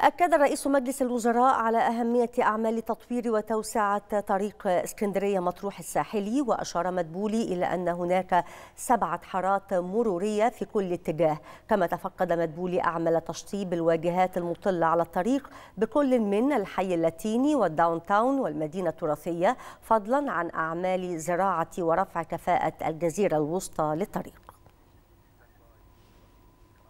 أكد رئيس مجلس الوزراء على أهمية أعمال تطوير وتوسعة طريق اسكندرية مطروح الساحلي وأشار مدبولي إلى أن هناك سبعة حارات مرورية في كل اتجاه كما تفقد مدبولي أعمال تشطيب الواجهات المطلة على الطريق بكل من الحي اللاتيني والداون تاون والمدينة التراثية فضلا عن أعمال زراعة ورفع كفاءة الجزيرة الوسطى للطريق